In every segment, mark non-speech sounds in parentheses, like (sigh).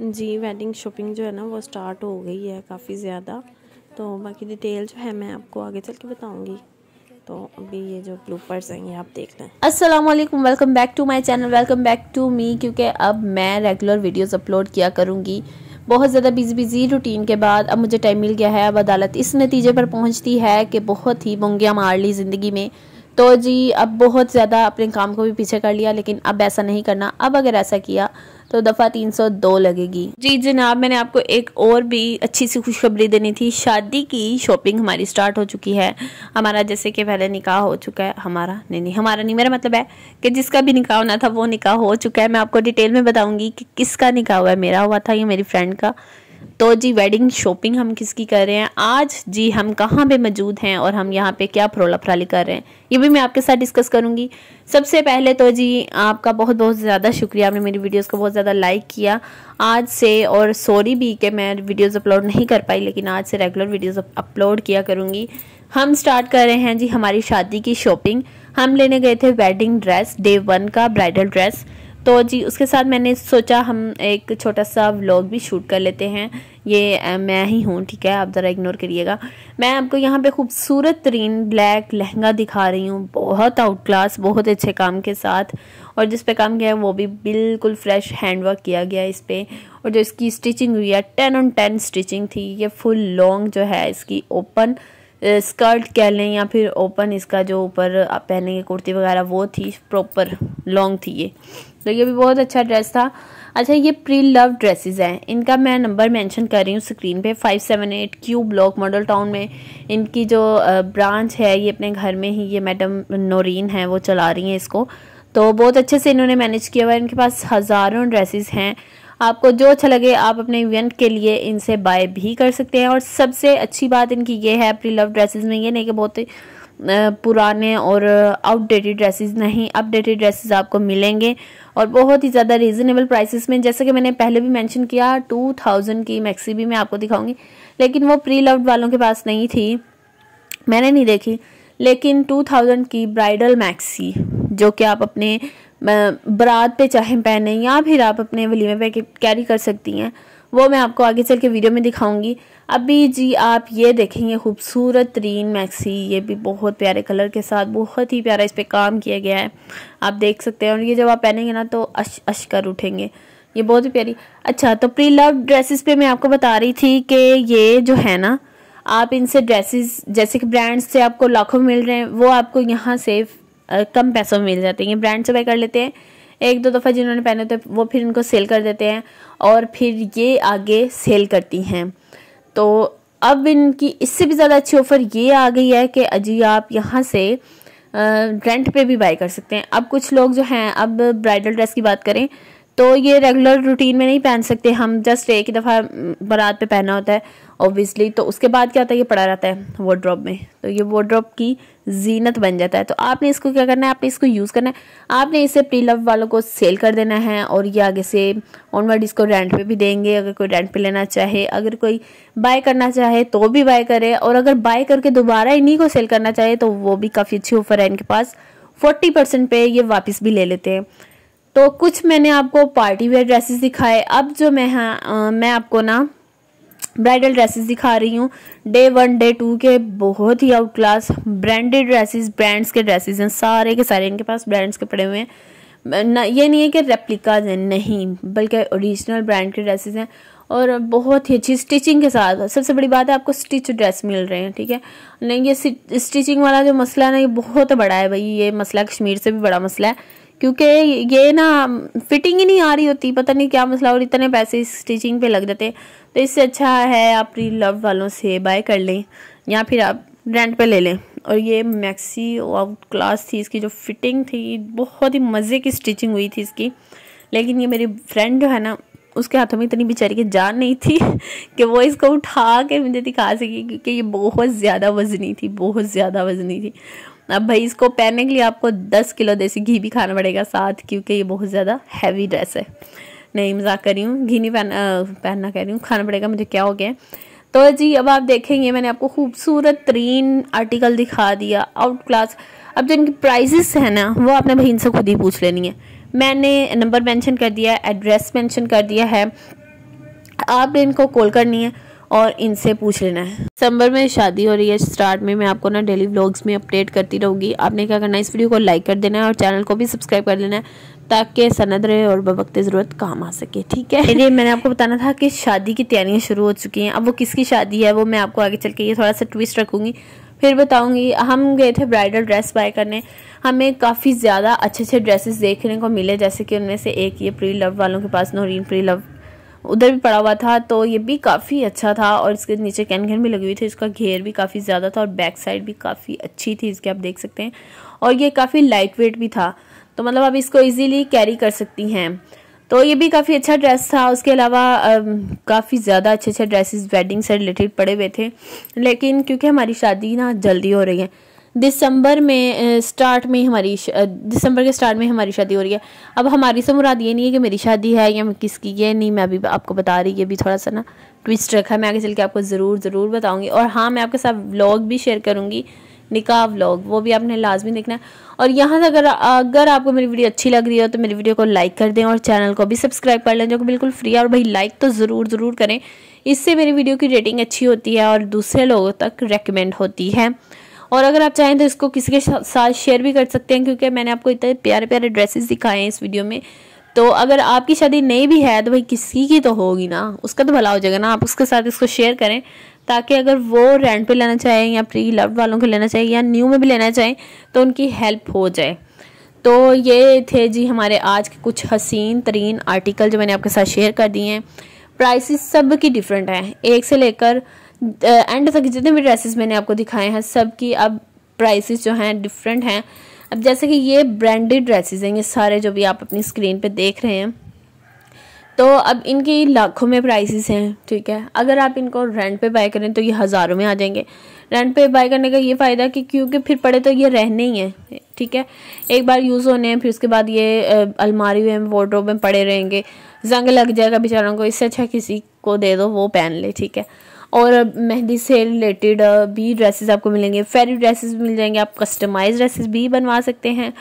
जी wedding shopping जो है ना वो स्टार्ट हो गई है काफ़ी ज़्यादा तो बाकी डिटेल जो है मैं आपको आगे चल के बताऊँगी तो अभी ये जो ब्लूपर्स हैं ये आप देख लें अस्सलाम वालेकुम welcome back to my channel welcome back to me क्योंकि अब मैं रेगुलर वीडियोज़ अपलोड किया करूँगी बहुत ज़्यादा बिजी बिजी रूटीन के बाद अब मुझे टाइम मिल गया है अब अदालत इस नतीजे पर पहुँचती है कि बहुत ही बंगियाँ मार ली ज़िंदगी में तो जी अब बहुत ज़्यादा अपने काम को भी पीछे कर लिया लेकिन अब ऐसा नहीं करना अब अगर ऐसा किया तो दफ़ा 302 लगेगी जी जनाब मैंने आपको एक और भी अच्छी सी खुशखबरी देनी थी शादी की शॉपिंग हमारी स्टार्ट हो चुकी है हमारा जैसे कि पहले निकाह हो चुका है हमारा नहीं नहीं हमारा नहीं मेरा मतलब है कि जिसका भी निकाह होना था वो निकाह हो चुका है मैं आपको डिटेल में बताऊँगी कि किसका निकाह हुआ है मेरा हुआ था या मेरी फ्रेंड का तो जी वेडिंग शॉपिंग हम किसकी कर रहे हैं आज जी हम कहाँ पे मौजूद हैं और हम यहाँ पे क्या फ्रोला फ्राली कर रहे हैं ये भी मैं आपके साथ डिस्कस करूँगी सबसे पहले तो जी आपका बहुत बहुत ज़्यादा शुक्रिया आपने मेरी वीडियोस को बहुत ज़्यादा लाइक किया आज से और सॉरी भी कि मैं वीडियोस अपलोड नहीं कर पाई लेकिन आज से रेगुलर वीडियोस अपलोड किया करूँगी हम स्टार्ट कर रहे हैं जी हमारी शादी की शॉपिंग हम लेने गए थे वेडिंग ड्रेस डे वन का ब्राइडल ड्रेस तो जी उसके साथ मैंने सोचा हम एक छोटा सा व्लॉग भी शूट कर लेते हैं ये मैं ही हूँ ठीक है आप ज़रा इग्नोर करिएगा मैं आपको यहाँ पे खूबसूरत तरीन ब्लैक लहंगा दिखा रही हूँ बहुत आउट क्लास बहुत अच्छे काम के साथ और जिस पे काम किया है वो भी बिल्कुल फ्रेश हैंड वर्क किया गया है इस पर और जो इसकी स्टिचिंग हुई है टेन ऑन टेन स्टिचिंग थी ये फुल लॉन्ग जो है इसकी ओपन स्कर्ट कह लें या फिर ओपन इसका जो ऊपर आप पहनेंगे कुर्ती वगैरह वो थी प्रॉपर लॉन्ग थी ये तो ये भी बहुत अच्छा ड्रेस था अच्छा ये प्री लव ड्रेसेस हैं इनका मैं नंबर मेंशन कर रही हूँ स्क्रीन पे five seven eight Q block Model Town में इनकी जो ब्रांच है ये अपने घर में ही ये मैडम नोरिन है वो चला रही हैं इसको तो बहुत अच्छे से इन्होंने मैनेज किया हुआ है इनके पास हज़ारों ड्रेसेस हैं आपको जो अच्छा लगे आप अपने इवेंट के लिए इनसे बाय भी कर सकते हैं और सबसे अच्छी बात इनकी ये है प्री लव ड्रेसेस में ये नहीं कि बहुत पुराने और आउटडेटेड ड्रेसेस नहीं अपडेटेड ड्रेसेस आपको मिलेंगे और बहुत ही ज़्यादा रीज़नेबल प्राइसेस में जैसे कि मैंने पहले भी मेंशन किया टू थाउजेंड की मैक्सी भी मैं आपको दिखाऊंगी लेकिन वो प्री लव्ड वालों के पास नहीं थी मैंने नहीं देखी लेकिन टू थाउजेंड की ब्राइडल मैक्सी जो कि आप अपने बरात पे चाहे पहने या फिर आप अपने वलीमे पे कैरी कर सकती हैं वो मैं आपको आगे चल के वीडियो में दिखाऊंगी अभी जी आप ये देखेंगे खूबसूरत तरीन मैक्सी ये भी बहुत प्यारे कलर के साथ बहुत ही प्यारा इस पर काम किया गया है आप देख सकते हैं और ये जब आप पहनेंगे ना तो अश अश कर उठेंगे ये बहुत ही प्यारी अच्छा तो प्री लव ड्रेसेस पे मैं आपको बता रही थी कि ये जो है ना आप इनसे ड्रेसेस जैसे कि ब्रांड्स से आपको लाखों मिल रहे हैं वो आपको यहाँ से कम पैसों में मिल जाते हैं ये ब्रांड से बाय कर लेते हैं एक दो दफ़ा जिन्होंने पहने होते वो फिर इनको सेल कर देते हैं और फिर ये आगे सेल करती हैं तो अब इनकी इससे भी ज़्यादा अच्छी ऑफ़र ये आ गई है कि अजी आप यहाँ से रेंट पे भी बाय कर सकते हैं अब कुछ लोग जो हैं अब ब्राइडल ड्रेस की बात करें तो ये रेगुलर रूटीन में नहीं पहन सकते हम जस्ट एक ही दफ़ा बारात पे पहना होता है ऑब्वियसली तो उसके बाद क्या होता है ये पड़ा रहता है वॉड्रॉप में तो ये वॉड्रॉप की जीनत बन जाता है तो आपने इसको क्या करना है आपने इसको यूज़ करना है आपने इसे प्री लव वालों को सेल कर देना है और ये आगे से ऑनवर्ड इसको रेंट पे भी देंगे अगर कोई रेंट पे लेना चाहे अगर कोई बाय करना चाहे तो भी बाय करे और अगर बाय करके दोबारा इन्हीं को सेल करना चाहे तो वो भी काफ़ी अच्छी ऑफर है इनके पास फोर्टी परसेंट पे ये वापस भी ले लेते हैं तो कुछ मैंने आपको पार्टी वेयर ड्रेसेस दिखाए अब जो मैं हाँ मैं आपको ना ब्राइडल ड्रेसेस दिखा रही हूँ डे वन डे टू के बहुत ही out class branded dresses brands के ड्रेसेस हैं सारे के सारे इनके पास ब्रांड्स के पड़े हुए हैं ना ये नहीं है कि रेप्लिकाज हैं नहीं बल्कि ओरिजिनल ब्रांड के ड्रेसेस हैं और बहुत ही अच्छी स्टिचिंग के साथ सबसे बड़ी बात है आपको स्टिच ड्रेस मिल रहे हैं ठीक है नहीं ये स्टिचिंग वाला जो मसला है ना ये बहुत बड़ा है भाई ये मसला कश्मीर से भी बड़ा मसला है क्योंकि ये ना फिटिंग ही नहीं आ रही होती पता नहीं क्या मसला और इतने पैसे स्टिचिंग पे लग जाते हैं तो इससे अच्छा है आप री लव वालों से बाय कर लें या फिर आप रेंट पे ले लें और ये मैक्सी आउट क्लास थी इसकी जो फिटिंग थी बहुत ही मज़े की स्टिचिंग हुई थी इसकी लेकिन ये मेरी फ्रेंड जो है ना उसके हाथों में इतनी बेचारी की जान नहीं थी (laughs) कि वो इसको उठा के मुझे दिखा सके क्योंकि ये बहुत ज़्यादा वजनी थी बहुत ज़्यादा वजनी थी अब भाई इसको पहनने के लिए आपको दस किलो देसी घी भी खाना पड़ेगा साथ क्योंकि ये बहुत ज़्यादा हैवी ड्रेस है नहीं मजाक कर रही हूँ घी नहीं पहन पहनना कह रही हूँ खाना पड़ेगा मुझे क्या हो गया तो जी अब आप देखेंगे मैंने आपको खूबसूरत तरीन आर्टिकल दिखा दिया आउट क्लास अब जो इनकी प्राइजेस हैं ना वो आपने भाई इनसे खुद ही पूछ लेनी है मैंने नंबर मेंशन कर दिया एड्रेस मेंशन कर दिया है आपने इनको कॉल करनी है और इनसे पूछ लेना है दिसंबर में शादी हो रही है स्टार्ट में मैं आपको ना डेली ब्लॉग्स में अपडेट करती रहूँगी आपने क्या करना है इस वीडियो को लाइक कर देना है और चैनल को भी सब्सक्राइब कर लेना है ताकि सनद रहे और बवक्त ज़रूरत काम आ सके ठीक है चलिए मैंने आपको बताना था कि शादी की तैयारियाँ शुरू हो चुकी हैं अब वो किसकी शादी है वो मैं आपको आगे चल के ये थोड़ा सा ट्विस्ट रखूँगी फिर बताऊंगी हम गए थे ब्राइडल ड्रेस बाय करने हमें काफ़ी ज़्यादा अच्छे अच्छे ड्रेसेस देखने को मिले जैसे कि उनमें से एक ये प्री लव वालों के पास नौरीन प्री लव उधर भी पड़ा हुआ था तो ये भी काफ़ी अच्छा था और इसके नीचे कैन घन भी लगी हुई थी इसका घेर भी काफ़ी ज़्यादा था और बैक साइड भी काफ़ी अच्छी थी इसके आप देख सकते हैं और ये काफ़ी लाइट वेट भी था तो मतलब आप इसको ईजीली कैरी कर सकती हैं तो ये भी काफ़ी अच्छा ड्रेस था उसके अलावा काफ़ी ज़्यादा अच्छे अच्छे ड्रेसेस वेडिंग से रिलेटेड पड़े हुए थे लेकिन क्योंकि हमारी शादी ना जल्दी हो रही है दिसंबर में स्टार्ट में हमारी दिसंबर के स्टार्ट में हमारी शादी हो रही है अब हमारी से मुराद ये नहीं है कि मेरी शादी है या किसकी ये नहीं मैं अभी आपको बता रही है भी थोड़ा सा ना ट्विस्ट रखा है मैं आगे चल के आपको ज़रूर ज़रूर बताऊँगी और हाँ मैं आपके साथ व्लॉग भी शेयर करूँगी निकाह व्लॉग वो भी आपने लाजमी देखना है और यहाँ से अगर अगर आपको मेरी वीडियो अच्छी लग रही हो तो मेरी वीडियो को लाइक कर दें और चैनल को भी सब्सक्राइब कर लें जो कि बिल्कुल फ्री है और भाई लाइक तो ज़रूर ज़रूर करें इससे मेरी वीडियो की रेटिंग अच्छी होती है और दूसरे लोगों तक रेकमेंड होती है और अगर आप चाहें तो इसको किसी के साथ शेयर भी कर सकते हैं क्योंकि मैंने आपको इतने प्यारे प्यारे ड्रेसेस दिखाए हैं इस वीडियो में तो अगर आपकी शादी नहीं भी है तो भाई किसी की तो होगी ना उसका तो भला हो जाएगा ना आप उसके साथ इसको शेयर करें ताकि अगर वो रेंट पे लेना चाहें या प्री लव वालों को लेना चाहें या न्यू में भी लेना चाहें तो उनकी हेल्प हो जाए तो ये थे जी हमारे आज के कुछ हसीन तरीन आर्टिकल जो मैंने आपके साथ शेयर कर दिए हैं प्राइसिस सब की डिफरेंट हैं एक से लेकर एंड तक जितने भी ड्रेसेस मैंने आपको दिखाए हैं सब की अब प्राइसेस जो हैं डिफरेंट हैं अब जैसे कि ये ब्रांडेड ड्रेसेस हैं ये सारे जो भी आप अपनी स्क्रीन पे देख रहे हैं तो अब इनकी लाखों में प्राइसेस हैं ठीक है अगर आप इनको रेंट पे बाय करें तो ये हज़ारों में आ जाएंगे रेंट पे बाय करने का ये फ़ायदा कि क्योंकि फिर पड़े तो ये रहने ही हैं ठीक है एक बार यूज़ होने हैं फिर उसके बाद ये अलमारी में वार्ड्रोब में पड़े रहेंगे जंग लग जाएगा बेचारों को इससे अच्छा किसी को दे दो वो पहन ले ठीक है और मेहंदी से रिलेटेड भी ड्रेसेस आपको मिलेंगे फेरी ड्रेसेस मिल जाएंगे आप कस्टमाइज ड्रेसेस भी बनवा सकते हैं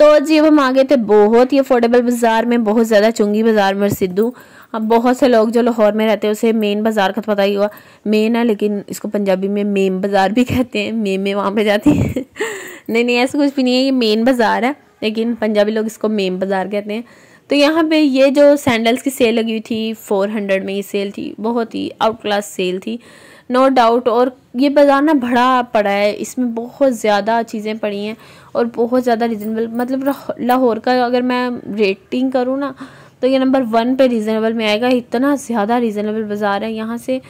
तो जी अब हम आ गए थे बहुत ही अफोर्डेबल बाज़ार में बहुत ज़्यादा चुंगी बाज़ार में सिद्धू अब बहुत से लोग जो लाहौर में रहते हैं उसे मेन बाज़ार का तो पता ही हुआ मेन है लेकिन इसको पंजाबी में मेम बाज़ार भी कहते हैं मेम में वहाँ पर जाती है (laughs) नहीं नहीं ऐसा कुछ भी नहीं है ये मेन बाज़ार है लेकिन पंजाबी लोग इसको मेम बाज़ार कहते हैं तो यहाँ पे ये जो सैंडल्स की सेल लगी हुई थी फोर हंड्रेड में ये सेल थी बहुत ही आउट क्लास सेल थी नो no डाउट और ये बाज़ार ना बड़ा पड़ा है इसमें बहुत ज़्यादा चीज़ें पड़ी हैं और बहुत ज़्यादा रिजनेबल मतलब लाहौर का अगर मैं रेटिंग करूँ ना तो ये नंबर वन पे रीज़नेबल में आएगा इतना ज़्यादा रीज़नेबल बाज़ार है यहाँ से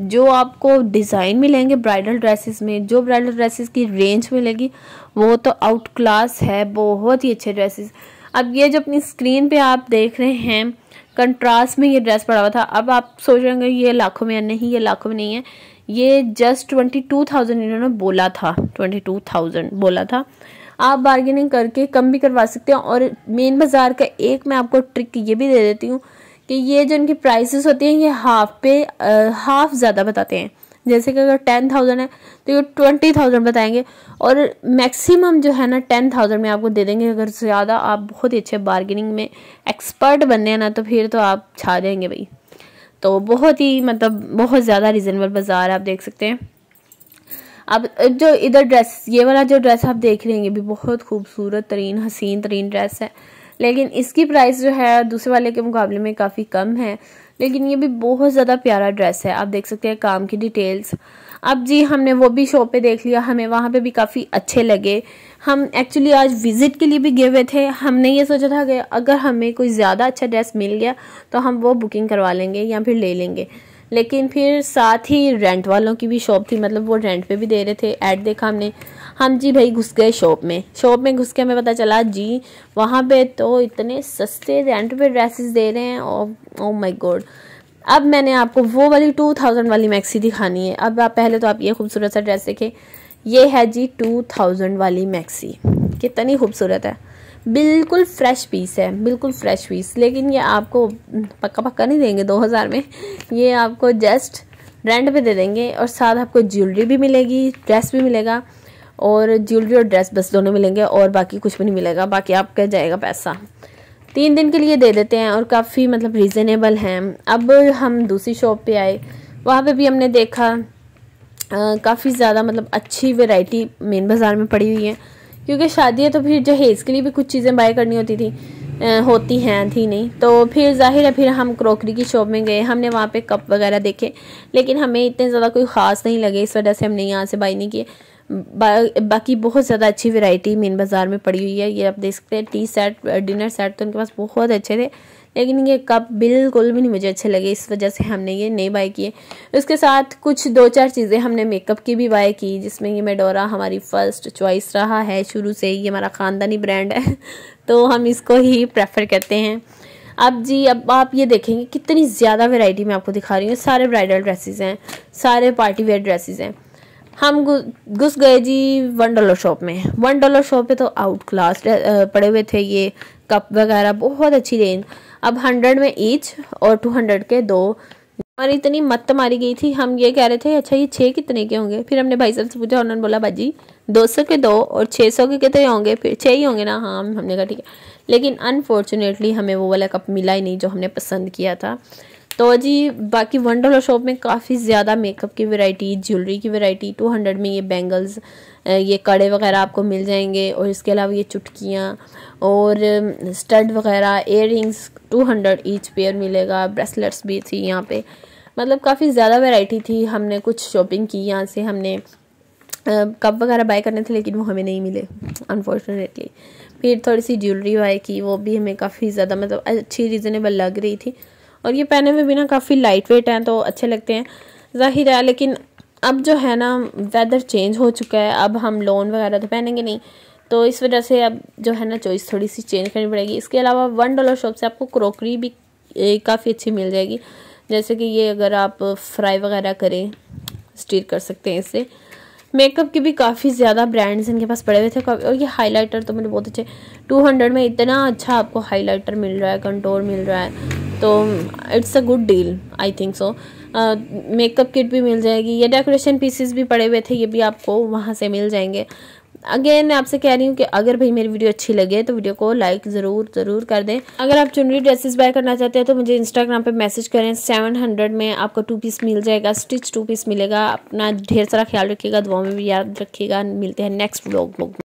जो आपको डिज़ाइन मिलेंगे ब्राइडल ड्रेसेस में जो ब्राइडल ड्रेसेस की रेंज मिलेगी वो तो आउट क्लास है बहुत ही अच्छे ड्रेसेस अब ये जो अपनी स्क्रीन पे आप देख रहे हैं कंट्रास्ट में ये ड्रेस पड़ा हुआ था अब आप सोच रहे होंगे ये लाखों में नहीं ये लाखों में नहीं है ये जस्ट ट्वेंटी टू थाउजेंड इन्होंने बोला था ट्वेंटी टू थाउजेंड बोला था आप बार्गेनिंग करके कम भी करवा सकते हैं और मेन बाज़ार का एक मैं आपको ट्रिक ये भी दे देती हूँ कि ये जो इनकी प्राइसेस होती हैं ये हाफ पे आ, हाफ ज़्यादा बताते हैं जैसे कि अगर टेन थाउजेंड है तो ये ट्वेंटी थाउजेंड बताएंगे और मैक्सिमम जो है ना टेन थाउजेंड में आपको दे देंगे अगर ज़्यादा आप बहुत ही अच्छे बार्गेनिंग में एक्सपर्ट बनने हैं ना तो फिर तो आप छा देंगे भाई तो बहुत ही मतलब बहुत ज़्यादा रिजनेबल बाज़ार आप देख सकते हैं अब जो इधर ड्रेस ये वाला जो ड्रेस आप देख रहे हैं भी बहुत खूबसूरत तरीन हसीन तरीन ड्रेस है लेकिन इसकी प्राइस जो है दूसरे वाले के मुकाबले में काफ़ी कम है लेकिन ये भी बहुत ज़्यादा प्यारा ड्रेस है आप देख सकते हैं काम की डिटेल्स अब जी हमने वो भी शॉप पे देख लिया हमें वहाँ पे भी काफ़ी अच्छे लगे हम एक्चुअली आज विज़िट के लिए भी गए हुए थे हमने ये सोचा था कि अगर हमें कोई ज़्यादा अच्छा ड्रेस मिल गया तो हम वो बुकिंग करवा लेंगे या फिर ले लेंगे लेकिन फिर साथ ही रेंट वालों की भी शॉप थी मतलब वो रेंट पे भी दे रहे थे ऐड देखा हमने हम जी भाई घुस गए शॉप में शॉप में घुस के हमें पता चला जी वहाँ पे तो इतने सस्ते रेंट पे ड्रेसेस दे रहे हैं और ओ माय गॉड अब मैंने आपको वो वाली टू थाउजेंड वाली मैक्सी दिखानी है अब आप पहले तो आप ये खूबसूरत सा ड्रेस देखें ये है जी टू थाउजेंड वाली मैक्सी कितनी खूबसूरत है बिल्कुल फ्रेश पीस है बिल्कुल फ्रेश पीस लेकिन ये आपको पक्का पक्का नहीं देंगे दो हज़ार में ये आपको जस्ट रेंट पे दे देंगे और साथ आपको ज्वेलरी भी मिलेगी ड्रेस भी मिलेगा और ज्वेलरी और ड्रेस बस दोनों मिलेंगे और बाकी कुछ भी नहीं मिलेगा बाकी आपका जाएगा पैसा तीन दिन के लिए दे देते हैं और काफ़ी मतलब रिजनेबल हैं अब हम दूसरी शॉप पर आए वहाँ पर भी हमने देखा काफ़ी ज़्यादा मतलब अच्छी वेराइटी मेन बाज़ार में पड़ी हुई है क्योंकि शादी है तो फिर जहेज़ के लिए भी कुछ चीज़ें बाय करनी होती थी होती हैं थी नहीं तो फिर जाहिर है फिर हम क्रॉकरी की शॉप में गए हमने वहाँ पे कप वगैरह देखे लेकिन हमें इतने ज़्यादा कोई ख़ास नहीं लगे इस वजह से हमने यहाँ से बाई नहीं किए बा, बाकी बहुत ज़्यादा अच्छी वैरायटी मेन बाज़ार में पड़ी हुई है ये आप देख सकते हैं टी सेट डिनर सेट तो उनके पास बहुत अच्छे थे लेकिन ये कप बिल्कुल भी नहीं मुझे अच्छे लगे इस वजह से हमने ये नहीं बाय किए उसके साथ कुछ दो चार चीज़ें हमने मेकअप की भी बाय की जिसमें ये मेडोरा हमारी फ़र्स्ट चॉइस रहा है शुरू से ये हमारा ख़ानदानी ब्रांड है (laughs) तो हम इसको ही प्रेफर करते हैं अब जी अब आप ये देखेंगे कितनी ज़्यादा वेराइटी मैं आपको दिखा रही हूँ सारे ब्राइडल ड्रेसेज हैं सारे पार्टी वेयर ड्रेसेज हैं हम घुस गए जी वन डॉलर शॉप में वन डॉलर शॉप पे तो आउट क्लास पड़े हुए थे ये कप वगैरह बहुत अच्छी रेंज अब हंड्रेड में ईच और टू हंड्रेड के दो हमारी इतनी मत मारी गई थी हम ये कह रहे थे अच्छा ये छः कितने के होंगे फिर हमने भाई साहब से पूछा उन्होंने बोला भाजी दो सौ के दो और छः सौ के कितने होंगे फिर छः ही होंगे ना हाँ हमने कहा ठीक है लेकिन अनफॉर्चुनेटली हमें वो वाला कप मिला ही नहीं जो हमने पसंद किया था तो जी बाकी वन डॉलर शॉप में काफ़ी ज़्यादा मेकअप की वेराइटी ज्वेलरी की वेराइटी टू हंड्रेड में ये बैंगल्स ये कड़े वगैरह आपको मिल जाएंगे और इसके अलावा ये चुटकियाँ और स्टड वगैरह earrings two hundred each pair मिलेगा ब्रेसलेट्स भी थी यहाँ पे मतलब काफ़ी ज़्यादा वैरायटी थी हमने कुछ शॉपिंग की यहाँ से हमने कप वगैरह बाय करने थे लेकिन वो हमें नहीं मिले अनफॉर्चुनेटली फिर थोड़ी सी ज्वेलरी बाय की वो भी हमें काफ़ी ज़्यादा मतलब अच्छी रीज़नेबल लग रही थी और ये पहने में भी ना काफ़ी लाइट वेट हैं तो अच्छे लगते हैं जाहिर है लेकिन अब जो है ना वेदर चेंज हो चुका है अब हम लोन वगैरह तो पहनेंगे नहीं तो इस वजह से अब जो है ना चॉइस थोड़ी सी चेंज करनी पड़ेगी इसके अलावा वन डॉलर शॉप से आपको क्रॉकरी भी काफ़ी अच्छी मिल जाएगी जैसे कि ये अगर आप फ्राई वगैरह करें स्टीर कर सकते हैं इससे मेकअप के भी काफ़ी ज़्यादा ब्रांड्स इनके पास पड़े हुए थे और ये हाइलाइटर तो मुझे बहुत अच्छे 200 में इतना अच्छा आपको हाइलाइटर मिल रहा है कंटोर मिल रहा है तो it's a good deal I think so makeup kit भी मिल जाएगी या डेकोरेशन पीसेस भी पड़े हुए थे ये भी आपको वहाँ से मिल जाएंगे अगेन मैं आपसे कह रही हूँ कि अगर भाई मेरी वीडियो अच्छी लगे तो वीडियो को लाइक ज़रूर ज़रूर कर दें अगर आप चुनरी ड्रेसेस बाय करना चाहते हैं तो मुझे इंस्टाग्राम पे मैसेज करें सेवन हंड्रेड में आपको टू पीस मिल जाएगा स्टिच टू पीस मिलेगा अपना ढेर सारा ख्याल रखिएगा दुआ में भी याद रखिएगा मिलते हैं नेक्स्ट ब्लॉग ब्लॉग